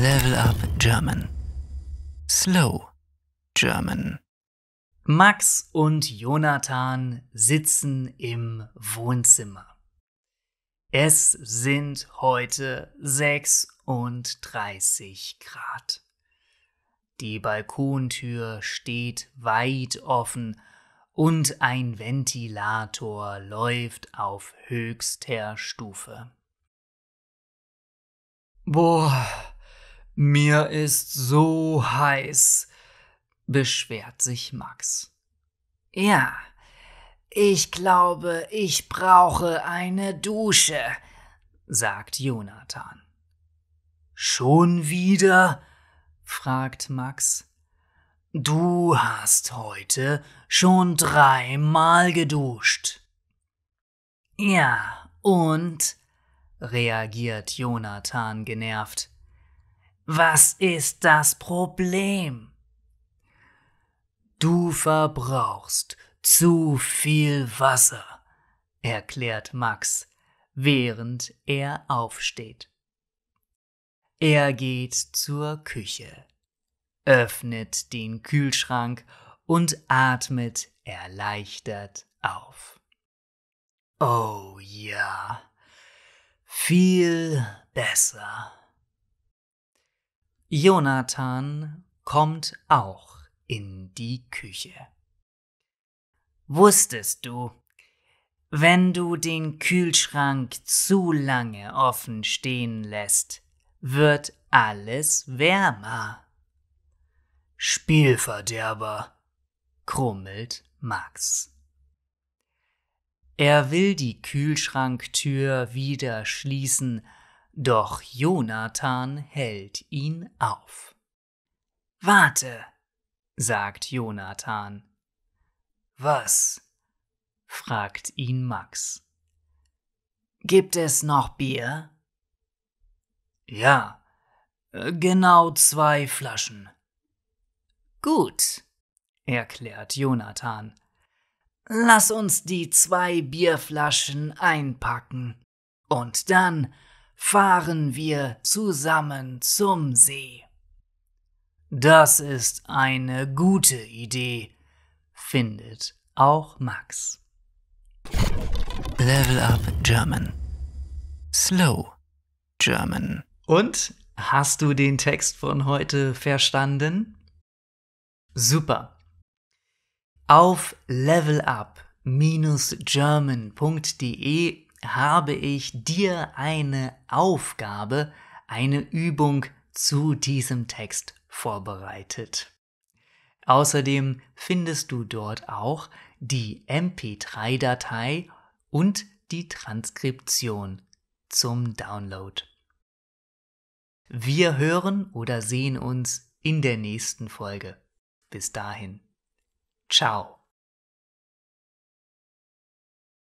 Level Up German. Slow German. Max und Jonathan sitzen im Wohnzimmer. Es sind heute 36 Grad. Die Balkontür steht weit offen und ein Ventilator läuft auf höchster Stufe. Boah, mir ist so heiß, beschwert sich Max. Ja, ich glaube, ich brauche eine Dusche, sagt Jonathan. Schon wieder? fragt Max. Du hast heute schon dreimal geduscht. Ja, und? reagiert Jonathan genervt. Was ist das Problem? Du verbrauchst zu viel Wasser, erklärt Max, während er aufsteht. Er geht zur Küche, öffnet den Kühlschrank und atmet erleichtert auf. Oh ja, viel besser. Jonathan kommt auch in die Küche. Wusstest du, wenn du den Kühlschrank zu lange offen stehen lässt, wird alles wärmer. Spielverderber, krummelt Max. Er will die Kühlschranktür wieder schließen, doch Jonathan hält ihn auf. Warte, sagt Jonathan. Was? fragt ihn Max. Gibt es noch Bier? Ja, äh, genau zwei Flaschen. Gut, erklärt Jonathan. Lass uns die zwei Bierflaschen einpacken. Und dann fahren wir zusammen zum See. Das ist eine gute Idee, findet auch Max. Level Up German. Slow German. Und hast du den Text von heute verstanden? Super. Auf levelup-german.de habe ich dir eine Aufgabe, eine Übung zu diesem Text vorbereitet. Außerdem findest du dort auch die MP3-Datei und die Transkription zum Download. Wir hören oder sehen uns in der nächsten Folge. Bis dahin. Ciao.